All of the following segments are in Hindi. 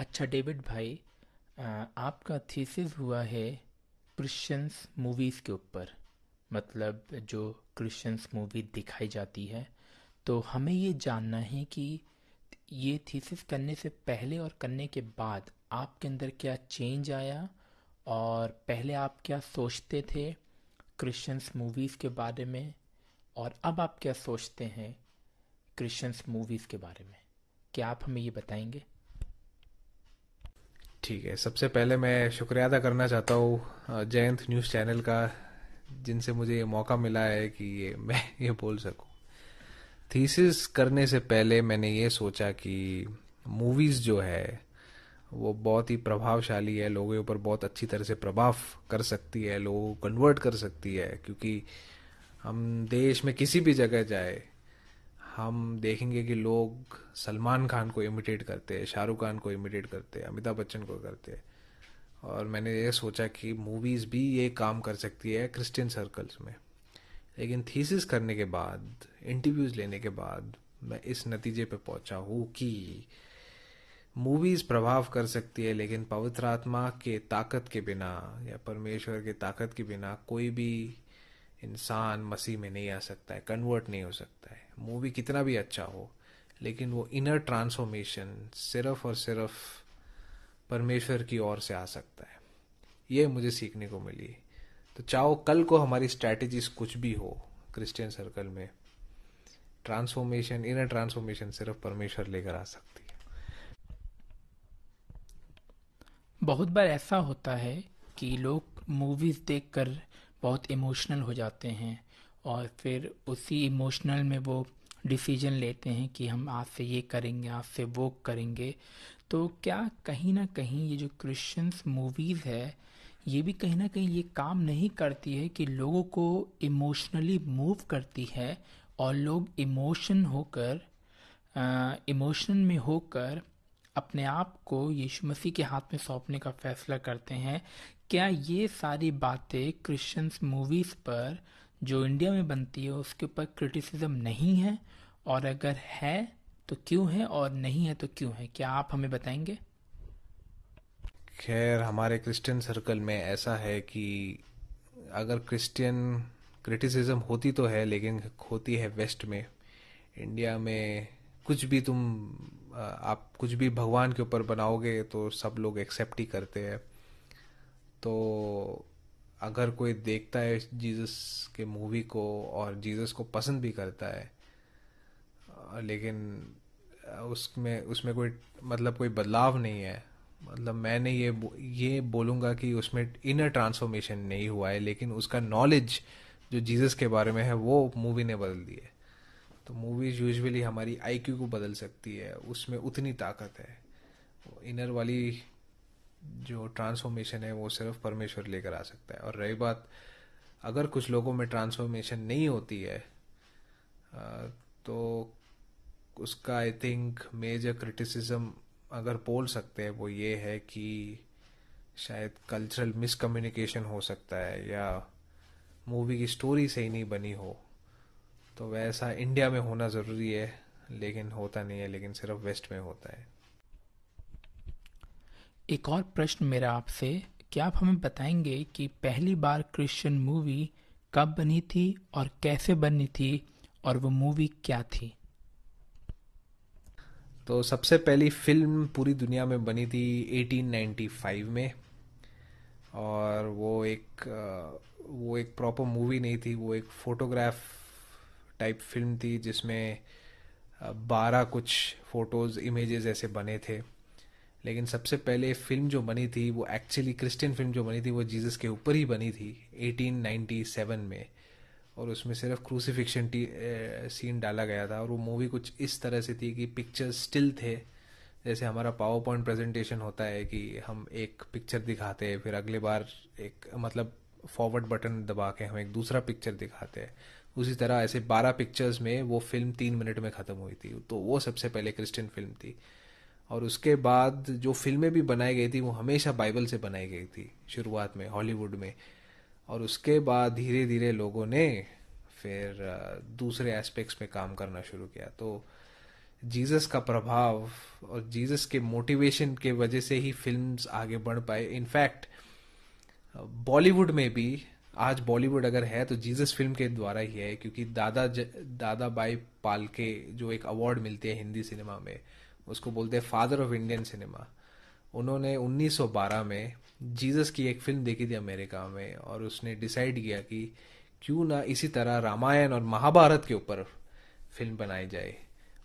अच्छा डेविड भाई आपका थीसिस हुआ है क्रिश्चियंस मूवीज़ के ऊपर मतलब जो क्रिश्चियंस मूवी दिखाई जाती है तो हमें ये जानना है कि ये थीसिस करने से पहले और करने के बाद आपके अंदर क्या चेंज आया और पहले आप क्या सोचते थे क्रिश्चियंस मूवीज़ के बारे में और अब आप क्या सोचते हैं क्रिश्चियंस मूवीज़ के बारे में क्या आप हमें ये बताएंगे ठीक है सबसे पहले मैं शुक्रिया अदा करना चाहता हूँ जयंत न्यूज़ चैनल का जिनसे मुझे ये मौका मिला है कि ये मैं ये बोल सकूँ थीसिस करने से पहले मैंने ये सोचा कि मूवीज़ जो है वो बहुत ही प्रभावशाली है लोगों के ऊपर बहुत अच्छी तरह से प्रभाव कर सकती है लोगों को कन्वर्ट कर सकती है क्योंकि हम देश में किसी भी जगह जाए हम देखेंगे कि लोग सलमान खान को इमिटेट करते हैं शाहरुख खान को इमिटेट करते हैं अमिताभ बच्चन को करते हैं और मैंने ये सोचा कि मूवीज़ भी ये काम कर सकती है क्रिश्चियन सर्कल्स में लेकिन थीसिस करने के बाद इंटरव्यूज़ लेने के बाद मैं इस नतीजे पे पहुंचा हूँ कि मूवीज़ प्रभाव कर सकती है लेकिन पवित्र आत्मा के ताकत के बिना या परमेश्वर के ताकत के बिना कोई भी इंसान मसीह में नहीं आ सकता है कन्वर्ट नहीं हो सकता है मूवी कितना भी अच्छा हो लेकिन वो इनर ट्रांसफॉर्मेशन सिर्फ और सिर्फ परमेश्वर की ओर से आ सकता है ये मुझे सीखने को मिली तो चाहो कल को हमारी स्ट्रैटेजीज कुछ भी हो क्रिश्चियन सर्कल में ट्रांसफॉर्मेशन इनर ट्रांसफॉर्मेशन सिर्फ परमेश्वर लेकर आ सकती है बहुत बार ऐसा होता है कि लोग मूवीज देखकर बहुत इमोशनल हो जाते हैं और फिर उसी इमोशनल में वो डिसीजन लेते हैं कि हम आज से ये करेंगे आज से वो करेंगे तो क्या कहीं ना कहीं ये जो क्रिश्चियंस मूवीज़ है ये भी कहीं ना कहीं ये काम नहीं करती है कि लोगों को इमोशनली मूव करती है और लोग इमोशन होकर इमोशन में होकर अपने आप को यीशु मसीह के हाथ में सौंपने का फैसला करते हैं क्या ये सारी बातें क्रिश्चियंस मूवीज़ पर जो इंडिया में बनती है उसके ऊपर क्रिटिसिज्म नहीं है और अगर है तो क्यों है और नहीं है तो क्यों है क्या आप हमें बताएंगे खैर हमारे क्रिश्चियन सर्कल में ऐसा है कि अगर क्रिश्चियन क्रिटिसिज्म होती तो है लेकिन होती है वेस्ट में इंडिया में कुछ भी तुम आप कुछ भी भगवान के ऊपर बनाओगे तो सब लोग एक्सेप्ट ही करते हैं तो अगर कोई देखता है जीसस के मूवी को और जीसस को पसंद भी करता है लेकिन उसमें उसमें कोई मतलब कोई बदलाव नहीं है मतलब मैंने ये ये बोलूँगा कि उसमें इनर ट्रांसफॉर्मेशन नहीं हुआ है लेकिन उसका नॉलेज जो जीसस के बारे में है वो मूवी ने बदल दी है तो मूवीज यूजुअली हमारी आईक्यू को बदल सकती है उसमें उतनी ताकत है इनर वाली जो ट्रांसफॉर्मेशन है वो सिर्फ परमेश्वर लेकर आ सकता है और रही बात अगर कुछ लोगों में ट्रांसफॉर्मेशन नहीं होती है तो उसका आई थिंक मेजर क्रिटिसिज्म अगर बोल सकते हैं वो ये है कि शायद कल्चरल मिसकम्युनिकेशन हो सकता है या मूवी की स्टोरी सही नहीं बनी हो तो वैसा इंडिया में होना ज़रूरी है लेकिन होता नहीं है लेकिन सिर्फ वेस्ट में होता है एक और प्रश्न मेरा आपसे क्या आप हमें बताएंगे कि पहली बार क्रिश्चियन मूवी कब बनी थी और कैसे बनी थी और वो मूवी क्या थी तो सबसे पहली फिल्म पूरी दुनिया में बनी थी 1895 में और वो एक वो एक प्रॉपर मूवी नहीं थी वो एक फोटोग्राफ टाइप फिल्म थी जिसमें बारह कुछ फोटोज़ इमेजेस ऐसे बने थे लेकिन सबसे पहले फिल्म जो बनी थी वो एक्चुअली क्रिश्चियन फिल्म जो बनी थी वो जीसस के ऊपर ही बनी थी 1897 में और उसमें सिर्फ क्रूसीफिक्शन टी सीन डाला गया था और वो मूवी कुछ इस तरह से थी कि पिक्चर स्टिल थे जैसे हमारा पावर पॉइंट प्रेजेंटेशन होता है कि हम एक पिक्चर दिखाते हैं फिर अगले बार एक मतलब फॉरवर्ड बटन दबा के हम एक दूसरा पिक्चर दिखाते हैं उसी तरह ऐसे बारह पिक्चर्स में वो फिल्म तीन मिनट में ख़त्म हुई थी तो वो सबसे पहले क्रिश्चियन फिल्म थी और उसके बाद जो फिल्में भी बनाई गई थी वो हमेशा बाइबल से बनाई गई थी शुरुआत में हॉलीवुड में और उसके बाद धीरे धीरे लोगों ने फिर दूसरे एस्पेक्ट्स में काम करना शुरू किया तो जीसस का प्रभाव और जीसस के मोटिवेशन के वजह से ही फिल्म्स आगे बढ़ पाए इनफैक्ट बॉलीवुड में भी आज बॉलीवुड अगर है तो जीसस फिल्म के द्वारा ही है क्योंकि दादा ज, दादा बाई पालके जो एक अवार्ड मिलते हैं हिंदी सिनेमा में उसको बोलते हैं फादर ऑफ इंडियन सिनेमा उन्होंने 1912 में जीसस की एक फिल्म देखी थी अमेरिका में और उसने डिसाइड किया कि क्यों ना इसी तरह रामायण और महाभारत के ऊपर फिल्म बनाई जाए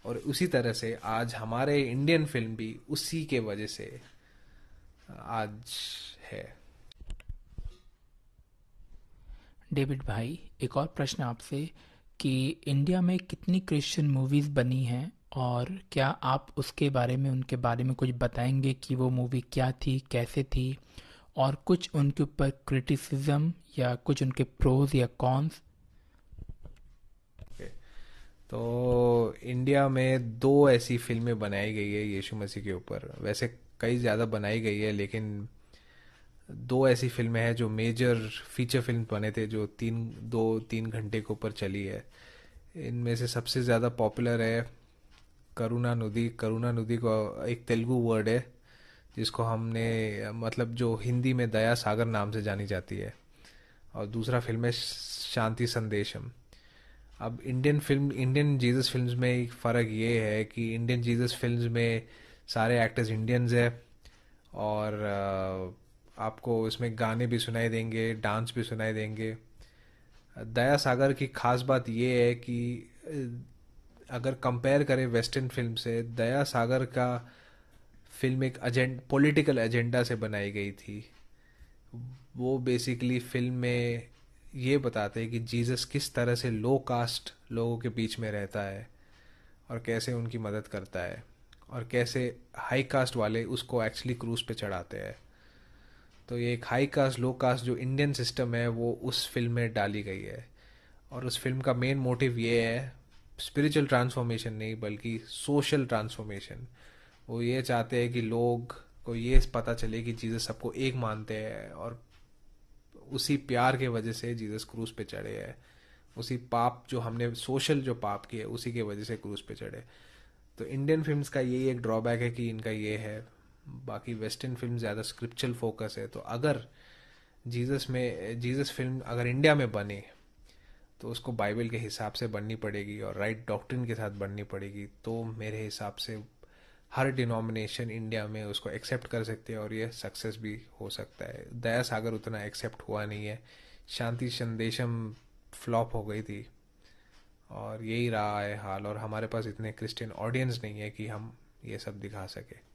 और उसी तरह से आज हमारे इंडियन फिल्म भी उसी के वजह से आज है डेविड भाई एक और प्रश्न आपसे कि इंडिया में कितनी क्रिश्चियन मूवीज बनी हैं और क्या आप उसके बारे में उनके बारे में कुछ बताएंगे कि वो मूवी क्या थी कैसे थी और कुछ उनके ऊपर क्रिटिसिज्म या कुछ उनके प्रोज या कॉन्स okay. तो इंडिया में दो ऐसी फिल्में बनाई गई है यीशु मसीह के ऊपर वैसे कई ज़्यादा बनाई गई है लेकिन दो ऐसी फिल्में हैं जो मेजर फीचर फिल्म बने थे जो तीन दो तीन घंटे के ऊपर चली है इनमें से सबसे ज़्यादा पॉपुलर है करुणा नदी करुणा नदी को एक तेलुगु वर्ड है जिसको हमने मतलब जो हिंदी में दया सागर नाम से जानी जाती है और दूसरा फिल्म है शांति संदेशम अब Indian film Indian Jesus films में एक फ़र्क ये है कि इंडियन जीसस फिल्म्स में सारे एक्टर्स इंडियंस है और आपको इसमें गाने भी सुनाई देंगे डांस भी सुनाई देंगे दया सागर की खास बात यह है कि अगर कंपेयर करें वेस्टर्न फिल्म से दया सागर का फिल्म एक एजेंड पॉलिटिकल एजेंडा से बनाई गई थी वो बेसिकली फिल्म में ये बताते हैं कि जीसस किस तरह से लो कास्ट लोगों के बीच में रहता है और कैसे उनकी मदद करता है और कैसे हाई कास्ट वाले उसको एक्चुअली क्रूज पे चढ़ाते हैं तो ये एक हाई कास्ट लो कास्ट जो इंडियन सिस्टम है वो उस फिल्म में डाली गई है और उस फिल्म का मेन मोटिव ये है स्पिरिचुअल ट्रांसफॉर्मेशन नहीं बल्कि सोशल ट्रांसफॉर्मेशन वो ये चाहते हैं कि लोग को ये पता चले कि जीसस सबको एक मानते हैं और उसी प्यार के वजह से जीसस क्रूज पे चढ़े हैं उसी पाप जो हमने सोशल जो पाप किए उसी के वजह से क्रूज पे चढ़े तो इंडियन फिल्म्स का यही एक ड्रॉबैक है कि इनका ये है बाकी वेस्टर्न फिल्म ज़्यादा स्क्रिप्चुअल फोकस है तो अगर जीसस में जीसस फिल्म अगर इंडिया में बने तो उसको बाइबल के हिसाब से बननी पड़ेगी और राइट डॉक्ट्रिन के साथ बननी पड़ेगी तो मेरे हिसाब से हर डिनोमिनेशन इंडिया में उसको एक्सेप्ट कर सकते हैं और ये सक्सेस भी हो सकता है दया सागर उतना एक्सेप्ट हुआ नहीं है शांति संदेशम फ्लॉप हो गई थी और यही रहा है हाल और हमारे पास इतने क्रिश्चियन ऑडियंस नहीं है कि हम ये सब दिखा सकें